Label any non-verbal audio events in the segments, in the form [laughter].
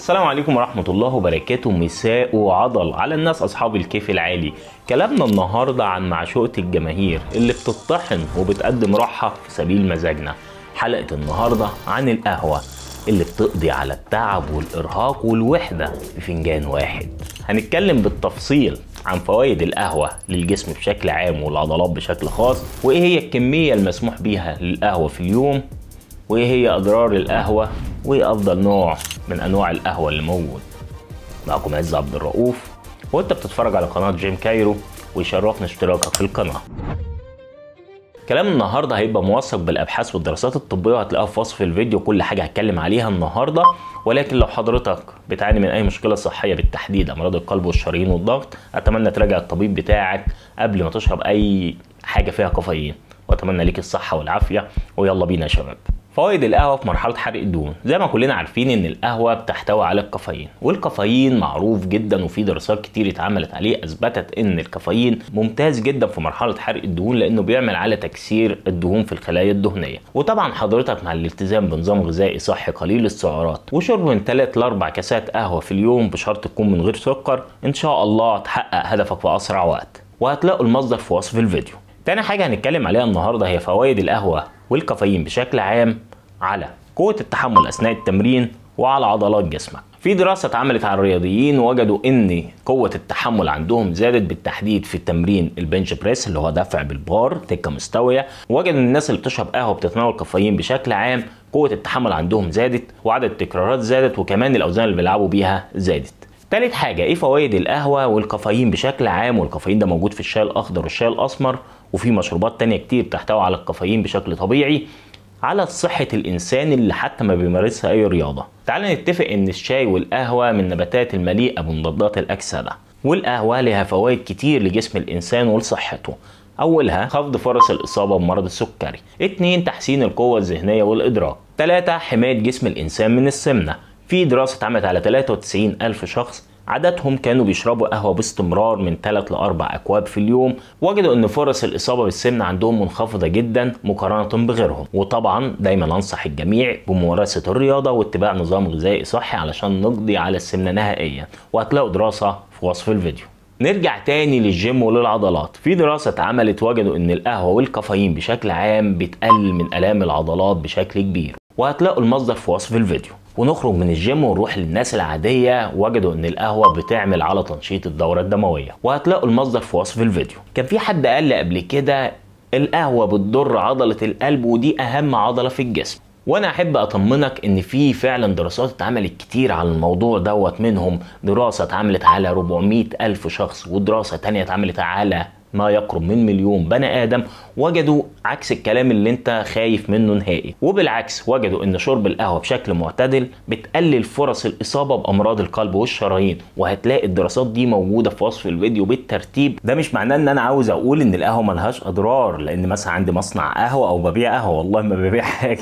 السلام عليكم ورحمة الله وبركاته مساء وعضل على الناس أصحاب الكيف العالي كلامنا النهاردة عن معشوقة الجماهير اللي بتطحن وبتقدم راحة في سبيل مزاجنا حلقة النهاردة عن القهوة اللي بتقضي على التعب والإرهاق والوحدة في فنجان واحد هنتكلم بالتفصيل عن فوائد القهوة للجسم بشكل عام والعضلات بشكل خاص وإيه هي الكمية المسموح بيها للقهوة في اليوم وإيه هي أضرار القهوة وإيه أفضل نوع من انواع القهوه اللي موجود معكم عز عبد الرؤوف وانت بتتفرج على قناه جيم كايرو ويشرفنا اشتراكك في القناه كلام النهارده هيبقى موثق بالابحاث والدراسات الطبيه وهتلاقيها في وصف الفيديو كل حاجه هتكلم عليها النهارده ولكن لو حضرتك بتعاني من اي مشكله صحيه بالتحديد امراض القلب والشرايين والضغط اتمنى تراجع الطبيب بتاعك قبل ما تشرب اي حاجه فيها كافيين واتمنى ليك الصحه والعافيه ويلا بينا يا شباب فوائد القهوة في مرحلة حرق الدهون زي ما كلنا عارفين ان القهوة بتحتوي على الكافيين والكافيين معروف جدا وفي دراسات كتير اتعملت عليه اثبتت ان الكافيين ممتاز جدا في مرحلة حرق الدهون لانه بيعمل على تكسير الدهون في الخلايا الدهنية وطبعا حضرتك مع الالتزام بنظام غذائي صحي قليل السعرات وشرب من 3 ل 4 كاسات قهوة في اليوم بشرط تكون من غير سكر ان شاء الله تحقق هدفك في اسرع وقت وهتلاقوا المصدر في وصف الفيديو تاني حاجة هنتكلم عليها النهاردة هي فوائد القهوة والكافيين بشكل عام على قوة التحمل أثناء التمرين وعلى عضلات جسمك في دراسة اتعملت على الرياضيين وجدوا ان قوة التحمل عندهم زادت بالتحديد في تمرين البنش بريس اللي هو دفع بالبار تكة مستوية ان الناس اللي بتشرب قهوة بتتناول كافيين بشكل عام قوة التحمل عندهم زادت وعدد التكرارات زادت وكمان الأوزان اللي بيلعبوا بيها زادت ثالث حاجة ايه فوائد القهوة والكافيين بشكل عام والكافيين ده موجود في الشاي الأخضر والشاي الأسمر وفي مشروبات تانية كتير بتحتوي على الكافيين بشكل طبيعي على صحة الإنسان اللي حتى ما بيمارسها أي رياضة تعال نتفق إن الشاي والقهوة من النباتات المليئة بمضادات الأكسدة والقهوة لها فوائد كتير لجسم الإنسان ولصحته أولها خفض فرص الإصابة بمرض السكري اتنين تحسين القوة الذهنية والإدراك ثلاثة حماية جسم الإنسان من السمنة في دراسة اتعملت على 93 ألف شخص عددهم كانوا بيشربوا قهوة باستمرار من 3 ل 4 أكواب في اليوم وجدوا أن فرص الإصابة بالسمنة عندهم منخفضة جدا مقارنة بغيرهم وطبعا دايما أنصح الجميع بممارسة الرياضة واتباع نظام غذائي صحي علشان نقضي على السمنة نهائيا وهتلاقوا دراسة في وصف الفيديو نرجع تاني للجيم وللعضلات في دراسة اتعملت وجدوا ان القهوة والكافيين بشكل عام بتقلل من الام العضلات بشكل كبير وهتلاقوا المصدر في وصف الفيديو ونخرج من الجيم ونروح للناس العادية وجدوا ان القهوة بتعمل على تنشيط الدورة الدموية وهتلاقوا المصدر في وصف الفيديو كان في حد قال لي قبل كده القهوة بتضر عضلة القلب ودي اهم عضلة في الجسم وانا احب اطمنك ان في فعلا دراسات اتعملت كتير على الموضوع دوت منهم دراسه اتعملت على 400 الف شخص ودراسه تانية اتعملت على ما يقرب من مليون بني ادم وجدوا عكس الكلام اللي انت خايف منه نهائي وبالعكس وجدوا ان شرب القهوه بشكل معتدل بتقلل فرص الاصابه بامراض القلب والشرايين وهتلاقي الدراسات دي موجوده في وصف الفيديو بالترتيب ده مش معناه ان انا عاوز اقول ان القهوه ملهاش اضرار لان مثلا عندي مصنع قهوه او ببيع قهوه والله ما ببيع [laughs] حاجه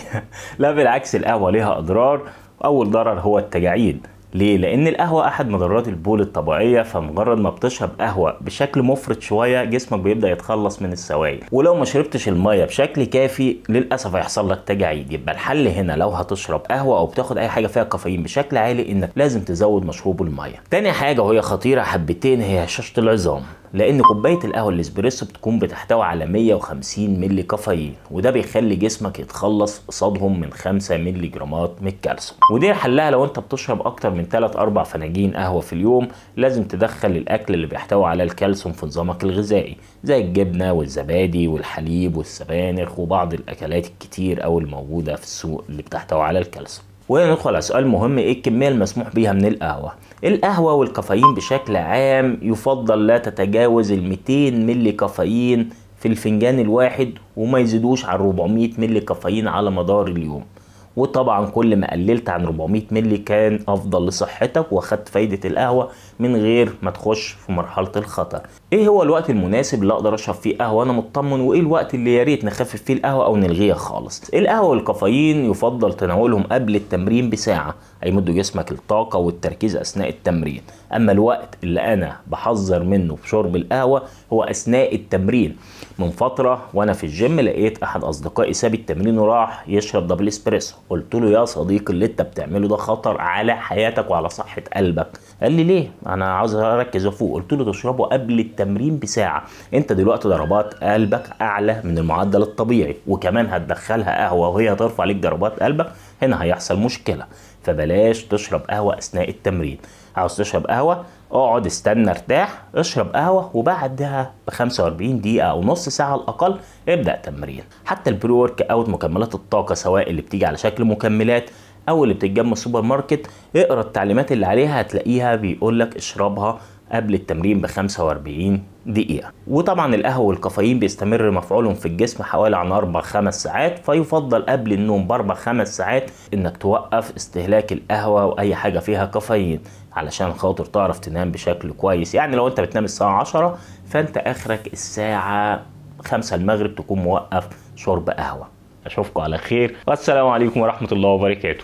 لا بالعكس القهوه ليها اضرار اول ضرر هو التجاعيد ليه؟ لأن القهوة أحد مضرات البول الطبيعية فمجرد ما بتشرب قهوة بشكل مفرط شوية جسمك بيبدأ يتخلص من السوائل ولو ما شربتش المية بشكل كافي للأسف هيحصل لك تجاعيد يبقى الحل هنا لو هتشرب قهوة أو بتاخد أي حاجة فيها كافيين بشكل عالي إنك لازم تزود مشروب المية. تاني حاجة وهي خطيرة حبتين هي هشاشة العظام لان كوبايه القهوه الاسبريسو بتكون بتحتوي على 150 مللي كافيين وده بيخلي جسمك يتخلص قصادهم من 5 مللي جرامات من الكالسيوم ودي حلها لو انت بتشرب اكتر من 3 4 فناجين قهوه في اليوم لازم تدخل الاكل اللي بيحتوي على الكالسيوم في نظامك الغذائي زي الجبنه والزبادي والحليب والسبانخ وبعض الاكلات الكتير او الموجوده في السوق اللي بتحتوي على الكالسيوم وندخل على سؤال مهم ايه الكميه المسموح بيها من القهوه القهوه والكافيين بشكل عام يفضل لا تتجاوز ال 200 مللي كافيين في الفنجان الواحد وما يزيدوش عن 400 مللي كافيين على مدار اليوم وطبعا كل ما قللت عن 400 مللي كان افضل لصحتك واخدت فايده القهوه من غير ما تخش في مرحله الخطر ايه هو الوقت المناسب اللي اقدر اشرب فيه قهوه انا مطمن وايه الوقت اللي يا ريت نخفف فيه القهوه او نلغيها خالص القهوه والكافيين يفضل تناولهم قبل التمرين بساعه هيمدوا جسمك الطاقه والتركيز اثناء التمرين اما الوقت اللي انا بحذر منه في شرب القهوه هو اثناء التمرين من فتره وانا في الجيم لقيت احد اصدقائي ساب التمرين وراح يشرب دبل اسبريسو قلت له يا صديقي اللي انت بتعمله ده خطر على حياتك وعلى صحه قلبك قال لي ليه انا عاوز اركز فوق قلت له تشربه قبل التمرين بساعه انت دلوقتي ضربات قلبك اعلى من المعدل الطبيعي وكمان هتدخلها قهوه وهي هترفع عليك ضربات قلبك هنا هيحصل مشكله فبلاش تشرب قهوة أثناء التمرين عاوز تشرب قهوة اقعد استنى ارتاح اشرب قهوة وبعدها ب 45 دقيقة أو نص ساعة على الأقل ابدأ تمرين حتى البري ورك أوت مكملات الطاقة سواء اللي بتيجي على شكل مكملات أو اللي بتتجمع السوبر ماركت اقرا التعليمات اللي عليها هتلاقيها بيقول لك اشربها قبل التمرين ب 45 دقيقة وطبعا القهوة والكافيين بيستمر مفعولهم في الجسم حوالي عن 4 5 ساعات فيفضل قبل النوم باربع خمس ساعات انك توقف استهلاك القهوة واي حاجة فيها كافيين علشان خاطر تعرف تنام بشكل كويس يعني لو انت بتنام الساعة 10 فانت اخرك الساعة 5 المغرب تكون موقف شرب قهوة اشوفكم على خير والسلام عليكم ورحمة الله وبركاته